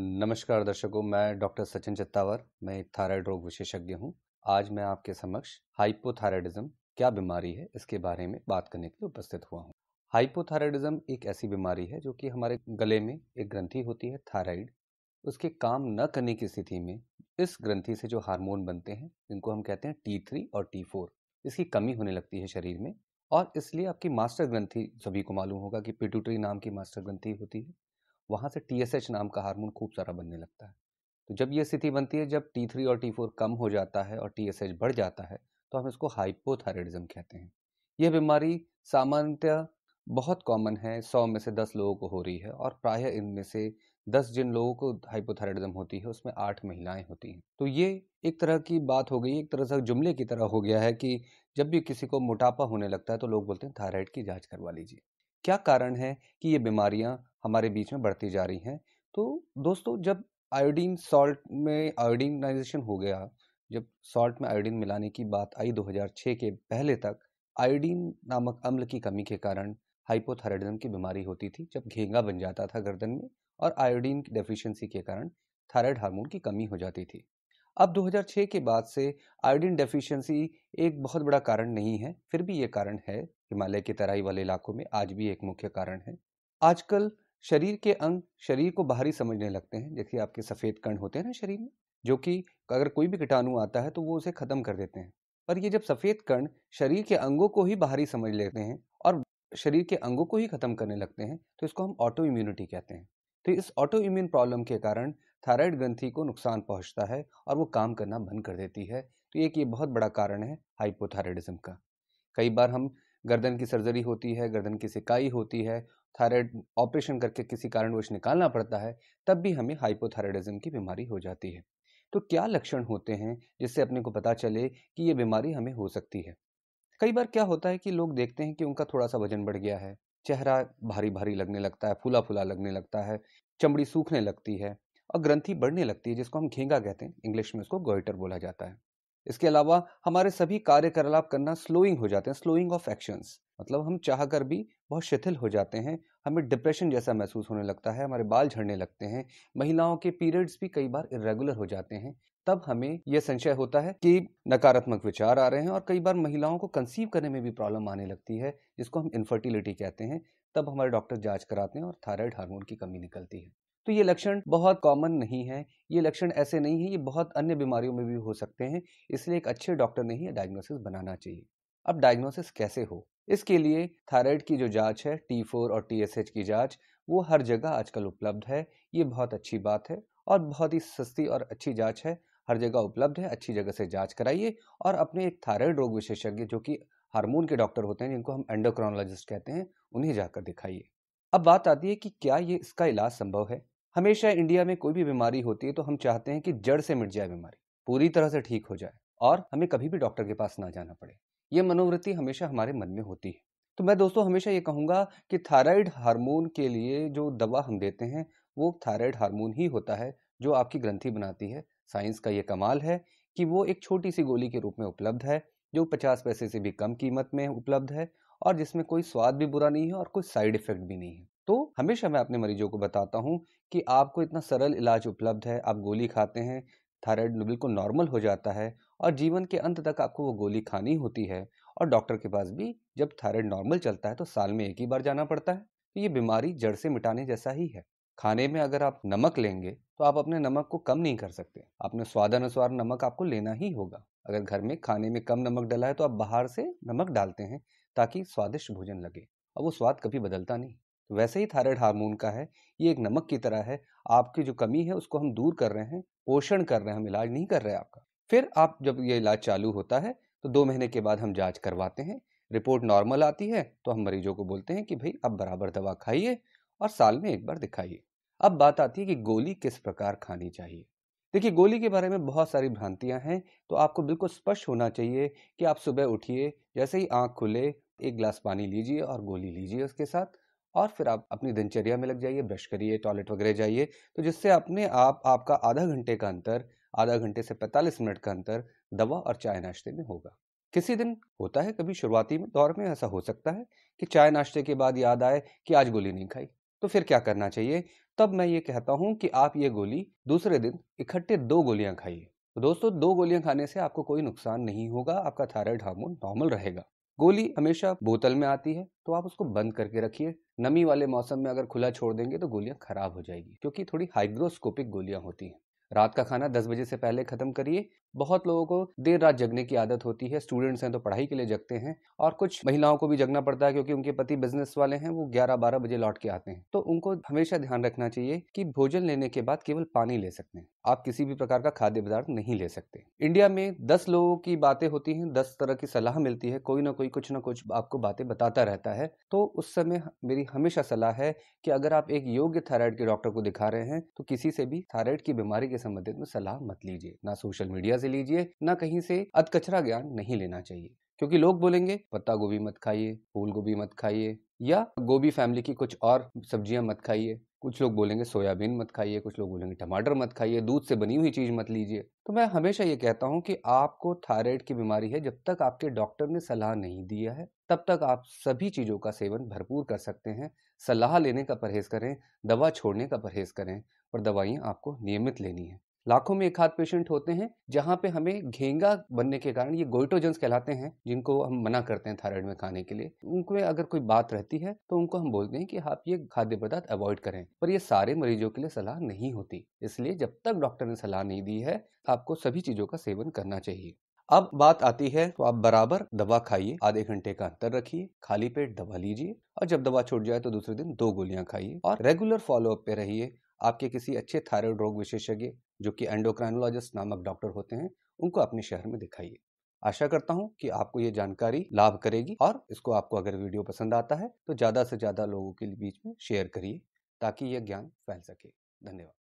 नमस्कार दर्शकों मैं डॉक्टर सचिन चित्तावर मैं एक थायराइड रोग विशेषज्ञ हूँ आज मैं आपके समक्ष हाइपोथायराइडिज्म क्या बीमारी है इसके बारे में बात करने के लिए उपस्थित हुआ हूँ हाइपोथायराइडिज्म एक ऐसी बीमारी है जो कि हमारे गले में एक ग्रंथि होती है थायराइड उसके काम न करने की स्थिति में इस ग्रंथि से जो हार्मोन बनते हैं जिनको हम कहते हैं टी थ्री और टी फोर इसकी कमी होने लगती है शरीर में और इसलिए आपकी मास्टर ग्रंथि सभी को मालूम होगा कि पिट्यूटरी नाम की मास्टर ग्रंथि होती है वहाँ से टी नाम का हार्मोन खूब सारा बनने लगता है तो जब ये स्थिति बनती है जब टी और टी कम हो जाता है और टी बढ़ जाता है तो हम इसको हाइपोथायरिज्म कहते हैं यह बीमारी सामान्यतः बहुत कॉमन है सौ में से दस लोगों को हो रही है और प्रायः इनमें से दस जिन लोगों को हाइपोथायरॉयडिज्म होती है उसमें आठ महिलाएं होती हैं तो ये एक तरह की बात हो गई एक तरह से जुमले की तरह हो गया है कि जब भी किसी को मोटापा होने लगता है तो लोग बोलते हैं थायराइड की जांच करवा लीजिए क्या कारण है कि ये बीमारियां हमारे बीच में बढ़ती जा रही हैं तो दोस्तों जब आयोडीन सॉल्ट में आयोडीनाइजेशन हो गया जब सॉल्ट में आयोडीन मिलाने की बात आई 2006 के पहले तक आयोडीन नामक अम्ल की कमी के कारण हाइपोथायरॉयडिज्म की बीमारी होती थी जब घेंगा बन जाता था गर्दन में और आयोडीन की डेफिशिएंसी के कारण थायराइड हार्मोन की कमी हो जाती थी अब 2006 के बाद से आयोडीन डेफिशिएंसी एक बहुत बड़ा कारण नहीं है फिर भी ये कारण है हिमालय के तराई वाले इलाकों में आज भी एक मुख्य कारण है आजकल शरीर के अंग शरीर को बाहरी समझने लगते हैं जैसे आपके सफ़ेद कण होते हैं ना शरीर में जो कि अगर कोई भी कीटाणु आता है तो वो उसे ख़त्म कर देते हैं पर ये जब सफ़ेद कण शरीर के अंगों को ही बाहरी समझ लेते हैं और शरीर के अंगों को ही ख़त्म करने लगते हैं तो इसको हम ऑटो इम्यूनिटी कहते हैं तो इस ऑटो इम्यून प्रॉब्लम के कारण थायराइड ग्रंथि को नुकसान पहुंचता है और वो काम करना बंद कर देती है तो एक ये बहुत बड़ा कारण है हाइपोथायराइडिज्म का कई बार हम गर्दन की सर्जरी होती है गर्दन की सिकाई होती है थायराइड ऑपरेशन करके किसी कारणवश निकालना पड़ता है तब भी हमें हाइपोथायराइडिज्म की बीमारी हो जाती है तो क्या लक्षण होते हैं जिससे अपने को पता चले कि ये बीमारी हमें हो सकती है कई बार क्या होता है कि लोग देखते हैं कि उनका थोड़ा सा वजन बढ़ गया है चेहरा भारी भारी लगने लगता है फूला फूला लगने लगता है चमड़ी सूखने लगती है और ग्रंथि बढ़ने लगती है जिसको हम घेंगा कहते हैं इंग्लिश में उसको गोइटर बोला जाता है इसके अलावा हमारे सभी कार्यकलाप करना स्लोइंग हो जाते हैं स्लोइंग ऑफ एक्शंस मतलब हम चाह कर भी बहुत शिथिल हो जाते हैं हमें डिप्रेशन जैसा महसूस होने लगता है हमारे बाल झड़ने लगते हैं महिलाओं के पीरियड्स भी कई बार इरेगुलर हो जाते हैं तब हमें यह संशय होता है कि नकारात्मक विचार आ रहे हैं और कई बार महिलाओं को कंसीव करने में भी प्रॉब्लम आने लगती है जिसको हम इनफर्टिलिटी कहते हैं तब हमारे डॉक्टर जांच कराते हैं और थायराइड हार्मोन की कमी निकलती है तो ये लक्षण बहुत कॉमन नहीं है ये लक्षण ऐसे नहीं है ये बहुत अन्य बीमारियों में भी हो सकते हैं इसलिए एक अच्छे डॉक्टर ने ही डायग्नोसिस बनाना चाहिए अब डायग्नोसिस कैसे हो इसके लिए थायराइड की जो जांच है टी फोर और टी की जांच वो हर जगह आजकल उपलब्ध है ये बहुत अच्छी बात है और बहुत ही सस्ती और अच्छी जांच है हर जगह उपलब्ध है अच्छी जगह से जांच कराइए और अपने एक थायराइड रोग विशेषज्ञ जो कि हार्मोन के डॉक्टर होते हैं जिनको हम एंडोक्रोनोलॉजिस्ट कहते हैं उन्हें जाकर दिखाइए अब बात आती है कि क्या ये इसका इलाज संभव है हमेशा इंडिया में कोई भी बीमारी होती है तो हम चाहते हैं कि जड़ से मिट जाए बीमारी पूरी तरह से ठीक हो जाए और हमें कभी भी डॉक्टर के पास ना जाना पड़े ये मनोवृत्ति हमेशा हमारे मन में होती है तो मैं दोस्तों हमेशा ये कहूँगा कि थायराइड हार्मोन के लिए जो दवा हम देते हैं वो थायराइड हार्मोन ही होता है जो आपकी ग्रंथि बनाती है साइंस का ये कमाल है कि वो एक छोटी सी गोली के रूप में उपलब्ध है जो पचास पैसे से भी कम कीमत में उपलब्ध है और जिसमें कोई स्वाद भी बुरा नहीं है और कोई साइड इफेक्ट भी नहीं है तो हमेशा मैं अपने मरीजों को बताता हूँ कि आपको इतना सरल इलाज उपलब्ध है आप गोली खाते हैं थायराइड बिल्कुल नॉर्मल हो जाता है और जीवन के अंत तक आपको वो गोली खानी होती है और डॉक्टर के पास भी जब थायराइड नॉर्मल चलता है तो साल में एक ही बार जाना पड़ता है तो ये बीमारी जड़ से मिटाने जैसा ही है खाने में अगर आप नमक लेंगे तो आप अपने नमक को कम नहीं कर सकते आपने स्वादानुसार नमक आपको लेना ही होगा अगर घर में खाने में कम नमक डला है तो आप बाहर से नमक डालते हैं ताकि स्वादिष्ट भोजन लगे और वो स्वाद कभी बदलता नहीं तो वैसे ही थायराइड हार्मोन का है ये एक नमक की तरह है आपकी जो कमी है उसको हम दूर कर रहे हैं पोषण कर रहे हैं हम इलाज नहीं कर रहे हैं आपका फिर आप जब ये इलाज चालू होता है तो दो महीने के बाद हम जाँच करवाते हैं रिपोर्ट नॉर्मल आती है तो हम मरीजों को बोलते हैं कि भाई अब बराबर दवा खाइए और साल में एक बार दिखाइए अब बात आती है कि गोली किस प्रकार खानी चाहिए देखिए गोली के बारे में बहुत सारी भ्रांतियां हैं तो आपको बिल्कुल स्पष्ट होना चाहिए कि आप सुबह उठिए जैसे ही आँख खुले एक गिलास पानी लीजिए और गोली लीजिए उसके साथ और फिर आप अपनी दिनचर्या में लग जाइए ब्रश करिए टॉयलेट वगैरह जाइए तो जिससे अपने आप आपका आधा घंटे का अंतर आधा घंटे से 45 मिनट का अंतर दवा और चाय नाश्ते में होगा किसी दिन होता है कभी शुरुआती में दौर में ऐसा हो सकता है कि चाय नाश्ते के बाद याद आए कि आज गोली नहीं खाई तो फिर क्या करना चाहिए तब मैं ये कहता हूँ कि आप ये गोली दूसरे दिन इकट्ठे दो गोलियाँ खाइए तो दोस्तों दो गोलियां खाने से आपको कोई नुकसान नहीं होगा आपका थायराइड हार्मोन नॉर्मल रहेगा गोली हमेशा बोतल में आती है तो आप उसको बंद करके रखिए नमी वाले मौसम में अगर खुला छोड़ देंगे तो गोलियां खराब हो जाएगी क्योंकि थोड़ी हाइग्रोस्कोपिक गोलियां होती हैं रात का खाना दस बजे से पहले ख़त्म करिए बहुत लोगों को देर रात जगने की आदत होती है स्टूडेंट्स हैं तो पढ़ाई के लिए जगते हैं और कुछ महिलाओं को भी जगना पड़ता है क्योंकि उनके पति बिजनेस वाले हैं वो ग्यारह बारह बजे लौट के आते हैं तो उनको हमेशा ध्यान रखना चाहिए कि भोजन लेने के बाद केवल पानी ले सकते हैं आप किसी भी प्रकार का खाद्य पदार्थ नहीं ले सकते इंडिया में दस लोगों की बातें होती हैं दस तरह की सलाह मिलती है कोई ना कोई कुछ ना कुछ आपको बातें बताता रहता है तो उस समय मेरी हमेशा सलाह है कि अगर आप एक योग्य थायराइड के डॉक्टर को दिखा रहे हैं तो किसी से भी थायराइड की बीमारी के के संबंधित में सलाह मत लीजिए ना सोशल मीडिया से लीजिए ना कहीं से अधकचरा ज्ञान नहीं लेना चाहिए क्योंकि लोग बोलेंगे पत्ता गोभी मत खाइए फूल गोभी मत खाइए या गोभी फैमिली की कुछ और सब्जियां मत खाइए कुछ लोग बोलेंगे सोयाबीन मत खाइए कुछ लोग बोलेंगे टमाटर मत खाइए दूध से बनी हुई चीज़ मत लीजिए तो मैं हमेशा ये कहता हूँ कि आपको थायराइड की बीमारी है जब तक आपके डॉक्टर ने सलाह नहीं दिया है तब तक आप सभी चीज़ों का सेवन भरपूर कर सकते हैं सलाह लेने का परहेज़ करें दवा छोड़ने का परहेज़ करें और दवाइयाँ आपको नियमित लेनी है लाखों में एक हाथ पेशेंट होते हैं जहाँ पे हमें घेंगा बनने के कारण ये गोइटोजेंस कहलाते हैं जिनको हम मना करते हैं थायराइड में खाने के लिए उनको अगर कोई बात रहती है तो उनको हम बोलते हैं कि आप ये खाद्य पदार्थ अवॉइड करें पर ये सारे मरीजों के लिए सलाह नहीं होती इसलिए जब तक डॉक्टर ने सलाह नहीं दी है आपको सभी चीज़ों का सेवन करना चाहिए अब बात आती है तो आप बराबर दवा खाइए आधे घंटे का अंतर रखिए खाली पेट दवा लीजिए और जब दवा छूट जाए तो दूसरे दिन दो गोलियां खाइए और रेगुलर फॉलोअप पे रहिए आपके किसी अच्छे थायराइड रोग विशेषज्ञ जो कि एंडोक्राइनोलॉजिस्ट नामक डॉक्टर होते हैं उनको अपने शहर में दिखाइए आशा करता हूँ कि आपको ये जानकारी लाभ करेगी और इसको आपको अगर वीडियो पसंद आता है तो ज़्यादा से ज़्यादा लोगों के बीच में शेयर करिए ताकि यह ज्ञान फैल सके धन्यवाद